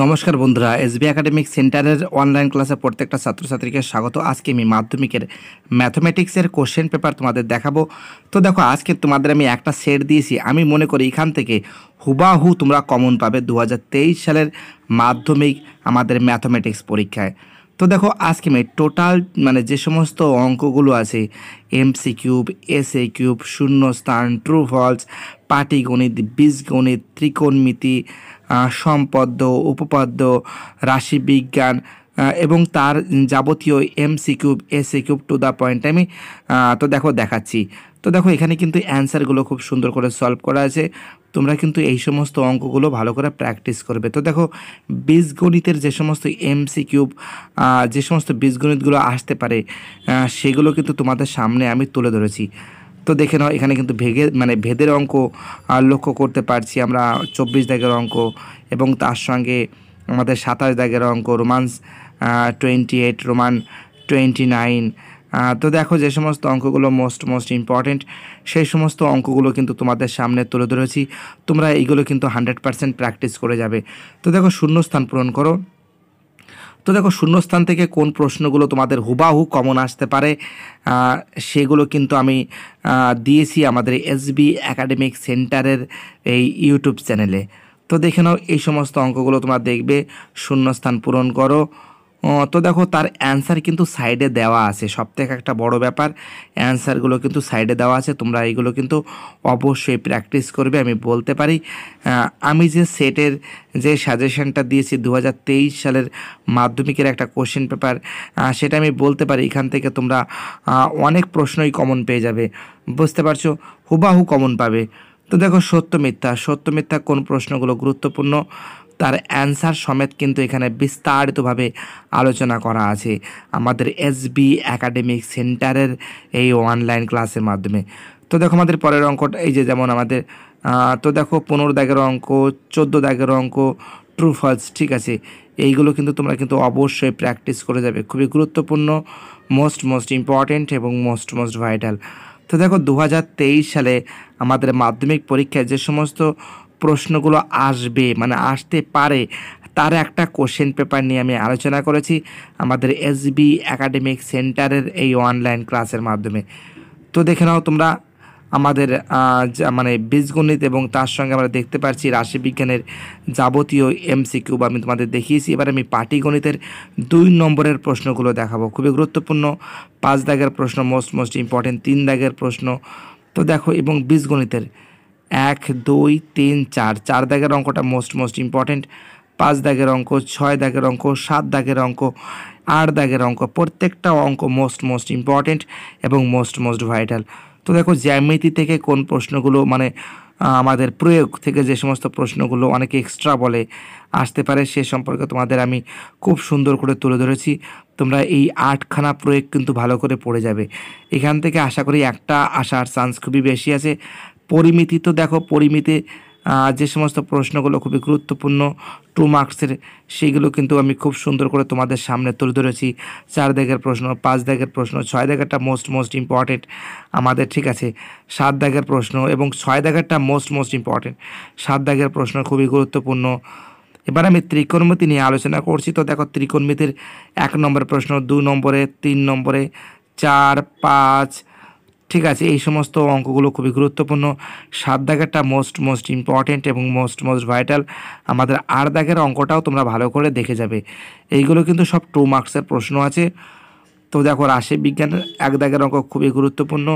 নমস্কার বন্ধুরা SB academic সেন্টারের অনলাইন ক্লাসে প্রত্যেকটা ছাত্রছাত্রীকে স্বাগত আজকে আমি মাধ্যমিকের ম্যাথমেটিক্সের কোশ্চেন পেপার তোমাদের দেখাবো তো দেখো আজকে তোমাদের আমি একটা সেট দিয়েছি আমি মনে করি এখান থেকে হুবাহু তোমরা কমন পাবে দু সালের মাধ্যমিক আমাদের ম্যাথমেটিক্স পরীক্ষায় তো দেখো আজকে আমি টোটাল মানে যে সমস্ত অঙ্কগুলো আছে MC cube S A cube শূন্য স্থান ট্রু ফলস পাটিগণিত বীজগণিত ত্রিকোণমিতি সম্পদ্য উপপাদ্য রাশিবিজ্ঞান এবং তার যাবতীয় M C cube S C cube to the point আমি তো দেখো দেখাচ্ছি তো দেখো এখানে কিন্তু অ্যান্সারগুলো খুব সুন্দর করে সলভ করা আছে তোমরা কিন্তু এই সমস্ত অঙ্কগুলো ভালো করে প্র্যাকটিস করবে তো দেখো বীজগণিতের যে সমস্ত এমসি কিউব যে সমস্ত বীজগণিতগুলো আসতে পারে সেগুলো কিন্তু তোমাদের সামনে আমি তুলে ধরেছি তো দেখে নাও এখানে কিন্তু ভেগে মানে ভেদের অঙ্ক লক্ষ্য করতে পারছি আমরা চব্বিশ দাগের অঙ্ক এবং তার সঙ্গে আমাদের সাতাশ দাগের অঙ্ক romans twenty eight roman twenty nine তো দেখো যে সমস্ত অঙ্কগুলো মোস্ট মোস্ট ইম্পর্টেন্ট সেই সমস্ত অঙ্কগুলো কিন্তু তোমাদের সামনে তুলে ধরেছি তোমরা এইগুলো কিন্তু হান্ড্রেড পার্সেন্ট প্র্যাকটিস করে যাবে তো দেখো শূন্যস্থান পূরণ করো তো দেখো শূন্যস্থান থেকে কোন প্রশ্নগুলো তোমাদের হুবাহু কমন আসতে পারে সেগুলো কিন্তু আমি দিয়েছি আমাদের এসবি একাডেমিক সেন্টারের এই ইউটিউব চ্যানেলে তো দেখে নাও এই সমস্ত অঙ্কগুলো তোমার দেখবে শূন্যস্থান পূরণ করো তো দেখো তার অ্যান্সার কিন্তু সাইডে দেওয়া আছে সবথেকে একটা বড় ব্যাপার অ্যান্সারগুলো কিন্তু সাইডে দেওয়া আছে তোমরা এইগুলো কিন্তু অবশ্যই প্র্যাকটিস করবে আমি বলতে পারি আমি যে সেটের যে সাজেশনটা দিয়েছি দু সালের মাধ্যমিকের একটা কোশ্চেন পেপার সেটা আমি বলতে পারি এখান থেকে তোমরা অনেক প্রশ্নই কমন পেয়ে যাবে বুঝতে পারছো হুবাহু কমন পাবে তো দেখো সত্য মিথ্যা সত্য মিথ্যা কোন প্রশ্নগুলো গুরুত্বপূর্ণ তার সমেত কিন্তু এখানে বিস্তারিতভাবে আলোচনা করা আছে আমাদের এসবি একাডেমিক সেন্টারের এই অনলাইন ক্লাসের মাধ্যমে তো দেখো আমাদের পরের অঙ্কটা এই যে যেমন আমাদের তো দেখো পনেরো দাগের অঙ্ক চোদ্দো দাগের অঙ্ক ট্রু ফলস ঠিক আছে এইগুলো কিন্তু তোমরা কিন্তু অবশ্যই প্র্যাকটিস করে যাবে খুবই গুরুত্বপূর্ণ মোস্ট মোস্ট ইম্পর্ট্যান্ট এবং মোস্ট মোস্ট ভাইটাল তো দেখো দু সালে আমাদের মাধ্যমিক পরীক্ষায় যে সমস্ত প্রশ্নগুলো আসবে মানে আসতে পারে তার একটা কোশ্চেন পেপার নিয়ে আমি আলোচনা করেছি আমাদের এসবি একাডেমিক সেন্টারের এই অনলাইন ক্লাসের মাধ্যমে তো দেখে নাও তোমরা আমাদের মানে বীজগণিত এবং তার সঙ্গে আমরা দেখতে পাচ্ছি রাশিবিজ্ঞানের যাবতীয় এমসিকিউ বা আমি তোমাদের দেখিয়েছি এবার আমি পাটিগণিতের দুই নম্বরের প্রশ্নগুলো দেখাবো খুবই গুরুত্বপূর্ণ পাঁচ দাগের প্রশ্ন মোস্ট মোস্ট ইম্পর্টেন্ট তিন দাগের প্রশ্ন তো দেখো এবং বীজগণিতের এক দুই তিন চার চার দাগের অঙ্কটা মোস্ট মোস্ট ইম্পর্টেন্ট পাঁচ দাগের অঙ্ক ছয় দাগের অঙ্ক সাত দাগের অঙ্ক আট দাগের অঙ্ক প্রত্যেকটা অঙ্ক মোস্ট মোস্ট ইম্পর্টেন্ট এবং মোস্ট মোস্ট ভাইটাল তো দেখো জ্যামিতি থেকে কোন প্রশ্নগুলো মানে আমাদের প্রয়োগ থেকে যে সমস্ত প্রশ্নগুলো অনেকে এক্সট্রা বলে আসতে পারে সে সম্পর্কে তোমাদের আমি খুব সুন্দর করে তুলে ধরেছি তোমরা এই আটখানা প্রয়োগ কিন্তু ভালো করে পড়ে যাবে এখান থেকে আশা করি একটা আসার চান্স খুবই বেশি আছে পরিমিতি তো দেখো পরিমিতে যে সমস্ত প্রশ্নগুলো খুবই গুরুত্বপূর্ণ টু মার্কসের সেইগুলো কিন্তু আমি খুব সুন্দর করে তোমাদের সামনে তুলে ধরেছি চার দাগের প্রশ্ন পাঁচ দাগের প্রশ্ন ছয় দাগেরটা মোস্ট মোস্ট ইম্পর্টেন্ট আমাদের ঠিক আছে সাত দাগের প্রশ্ন এবং ছয় দাগেরটা মোস্ট মোস্ট ইম্পর্টেন্ট সাত দাগের প্রশ্ন খুবই গুরুত্বপূর্ণ এবার আমি ত্রিকোণমিতি নিয়ে আলোচনা করছি তো দেখো ত্রিকোণমিতির এক নম্বর প্রশ্ন দু নম্বরে তিন নম্বরে চার পাঁচ ঠিক আছে এই সমস্ত অঙ্কগুলো খুবই গুরুত্বপূর্ণ সাত দাগেরটা মোস্ট মোস্ট ইম্পর্ট্যান্ট এবং মোস্ট মোস্ট ভাইটাল আমাদের আট দাগের অঙ্কটাও তোমরা ভালো করে দেখে যাবে এইগুলো কিন্তু সব টু মার্কসের প্রশ্ন আছে তো দেখো রাশি বিজ্ঞানের এক দাগের অঙ্ক খুবই গুরুত্বপূর্ণ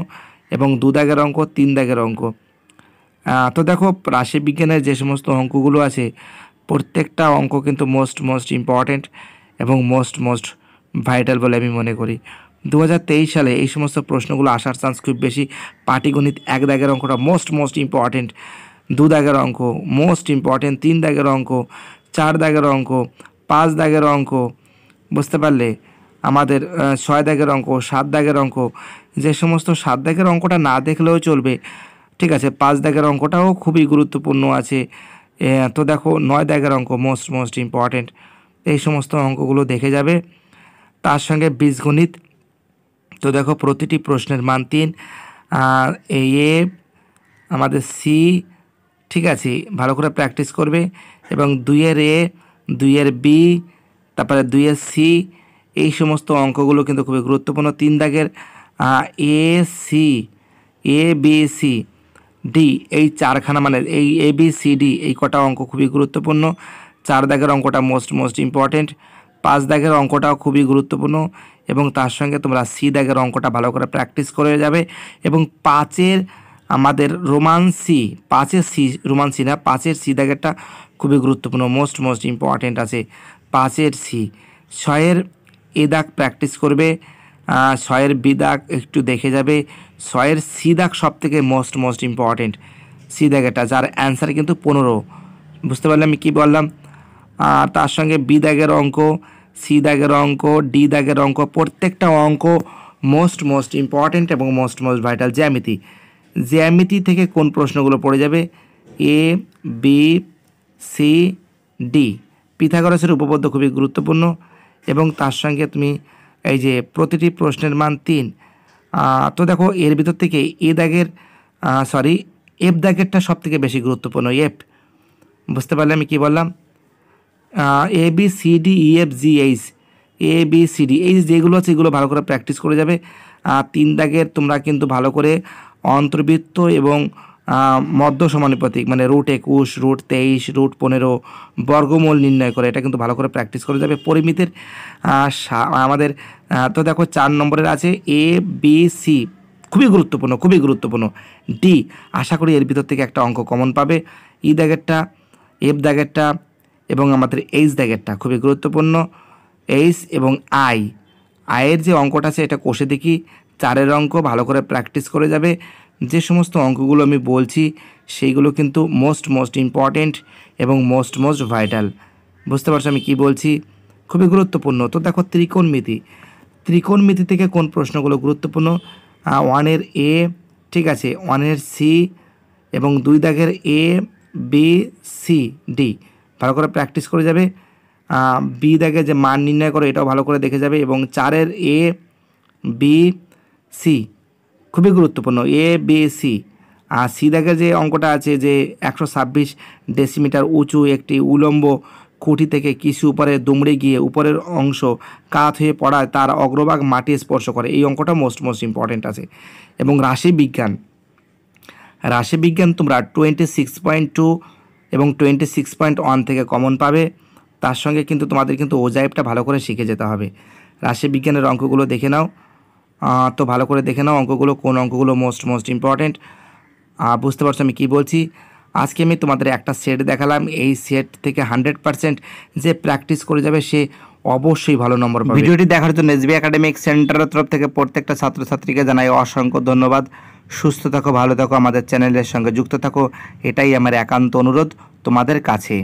এবং দু দাগের অঙ্ক তিন দাগের অঙ্ক তো দেখো রাশি বিজ্ঞানের যে সমস্ত অঙ্কগুলো আছে প্রত্যেকটা অঙ্ক কিন্তু মোস্ট মোস্ট ইম্পর্ট্যান্ট এবং মোস্ট মোস্ট ভাইটাল বলে আমি মনে করি দু সালে এই সমস্ত প্রশ্নগুলো আসার চান্স খুব বেশি পাটিগণিত এক দাগের অঙ্কটা মোস্ট মোস্ট ইম্পর্টেন্ট দু দাগের অঙ্ক মোস্ট ইম্পর্টেন্ট তিন দাগের অঙ্ক চার দাগের অঙ্ক পাঁচ দাগের অঙ্ক বুঝতে পারলে আমাদের ছয় দাগের অঙ্ক সাত দাগের অঙ্ক যে সমস্ত সাত দাগের অঙ্কটা না দেখলেও চলবে ঠিক আছে পাঁচ দাগের অঙ্কটাও খুবই গুরুত্বপূর্ণ আছে তো দেখো নয় দাগের অঙ্ক মোস্ট মোস্ট ইম্পর্টেন্ট এই সমস্ত অঙ্কগুলো দেখে যাবে তার সঙ্গে বীজগণিত তো দেখো প্রতিটি প্রশ্নের মান তিন আর এ আমাদের সি ঠিক আছে ভালো করে প্র্যাকটিস করবে এবং দুইয়ের এ দুইয়ের বি তারপরে দুইয়ের সি এই সমস্ত অঙ্কগুলো কিন্তু খুবই গুরুত্বপূর্ণ তিন দাগের A C A B C D এই চারখানা মানে এই এ বি সি ডি এই কটা অঙ্ক খুবই গুরুত্বপূর্ণ চার দাগের অঙ্কটা মোস্ট মোস্ট ইম্পর্টেন্ট পাঁচ দাগের অঙ্কটাও খুবই গুরুত্বপূর্ণ এবং তার সঙ্গে তোমরা সি দাগের অঙ্কটা ভালো করে প্র্যাকটিস করে যাবে এবং পাঁচের আমাদের রোমান্সি পাঁচের সি রোমান্সি না পাঁচের সি দাগেরটা খুবই গুরুত্বপূর্ণ মোস্ট মোস্ট ইম্পর্ট্যান্ট আছে পাঁচের সি ছয়ের এ দাগ প্র্যাকটিস করবে ছয়ের বি দাগ একটু দেখে যাবে ছয়ের সি দাগ সব থেকে মোস্ট মোস্ট ইম্পর্ট্যান্ট সি দাগেরটা যার অ্যান্সার কিন্তু পনেরো বুঝতে পারলে আমি কী বললাম তার সঙ্গে বি দাগের অঙ্ক সি দাগের অঙ্ক ডি দাগের অঙ্ক প্রত্যেকটা অঙ্ক মোস্ট মোস্ট ইম্পর্ট্যান্ট এবং মোস্ট মোস্ট ভাইটাল জ্যামিতি জ্যামিতি থেকে কোন প্রশ্নগুলো পড়ে যাবে এ বি সি ডি পিথাগরাসের উপপদ্য খুবই গুরুত্বপূর্ণ এবং তার সঙ্গে তুমি এই যে প্রতিটি প্রশ্নের মান তিন তো দেখো এর ভিতর থেকে এ দাগের সরি এফ দাগেরটা সবথেকে বেশি গুরুত্বপূর্ণ এফ বুঝতে পারলে আমি কী বললাম A B C D E F G H A B C D এই যেগুলো আছে এগুলো ভালো করে প্র্যাকটিস করে যাবে তিন দাগের তোমরা কিন্তু ভালো করে অন্তর্বৃত্ত এবং মধ্য সমানুপাতিক মানে রুট একুশ রুট তেইশ রুট পনেরো বর্গমূল নির্ণয় করে এটা কিন্তু ভালো করে প্র্যাকটিস করে যাবে পরিমিতির আমাদের তো দেখো চার নম্বরের আছে এ বি সি খুবই গুরুত্বপূর্ণ খুবই গুরুত্বপূর্ণ ডি আশা করি এর ভিতর থেকে একটা অঙ্ক কমন পাবে ই e দাগেরটা এফ দাগেরটা এবং আমাদের এইচ দ্যাগেরটা খুবই গুরুত্বপূর্ণ এইচ এবং আই আয়ের যে অঙ্কটা আছে এটা কষে দেখি চারের অঙ্ক ভালো করে প্র্যাকটিস করে যাবে যে সমস্ত অঙ্কগুলো আমি বলছি সেইগুলো কিন্তু মোস্ট মোস্ট ইম্পর্টেন্ট এবং মোস্ট মোস্ট ভাইটাল বুঝতে পারছো আমি কি বলছি খুবই গুরুত্বপূর্ণ তো দেখো ত্রিকোণমিতি ত্রিকোণমিতি থেকে কোন প্রশ্নগুলো গুরুত্বপূর্ণ ওয়ানের এ ঠিক আছে ওয়ানের সি এবং দুই দাগের এ বি সি ডি ভালো করে প্র্যাকটিস করে যাবে বি দেখে যে মান নির্ণয় করে এটাও ভালো করে দেখে যাবে এবং চারের এ বি সি খুবই গুরুত্বপূর্ণ এ বি সি আর সি দেখে যে অঙ্কটা আছে যে একশো ছাব্বিশ ডেসিমিটার উঁচু একটি উলম্ব খুঁটি থেকে কিছু উপরে দুমড়ে গিয়ে উপরের অংশ কাত হয়ে পড়ায় তার অগ্রভাগ মাটি স্পর্শ করে এই অঙ্কটা মোস্ট মোস্ট ইম্পর্টেন্ট আছে এবং রাশি বিজ্ঞান রাশি বিজ্ঞান তোমরা টোয়েন্টি সিক্স পয়েন্ট টু এবং টোয়েন্টি সিক্স পয়েন্ট ওয়ান থেকে কমন পাবে তার সঙ্গে কিন্তু তোমাদের কিন্তু ওজাইবটা ভালো করে শিখে যেতে হবে রাশি বিজ্ঞানের অঙ্কগুলো দেখে নাও তো ভালো করে দেখে নাও অঙ্কগুলো কোন অঙ্কগুলো মোস্ট মোস্ট ইম্পর্ট্যান্ট বুঝতে পারছো আমি কী বলছি আজকে আমি তোমাদের একটা সেট দেখালাম এই সেট থেকে হান্ড্রেড পারসেন্ট যে প্র্যাকটিস করে যাবে সে অবশ্যই ভালো নম্বর পাবে ভিডিওটি দেখার জন্য এসবি একাডেমিক সেন্টারের তরফ থেকে প্রত্যেকটা ছাত্রছাত্রীকে জানাই অসংখ্য ধন্যবাদ সুস্থ থাকো ভালো থাকো আমাদের চ্যানেলের সঙ্গে যুক্ত থাকো এটাই আমার একান্ত অনুরোধ তোমাদের কাছে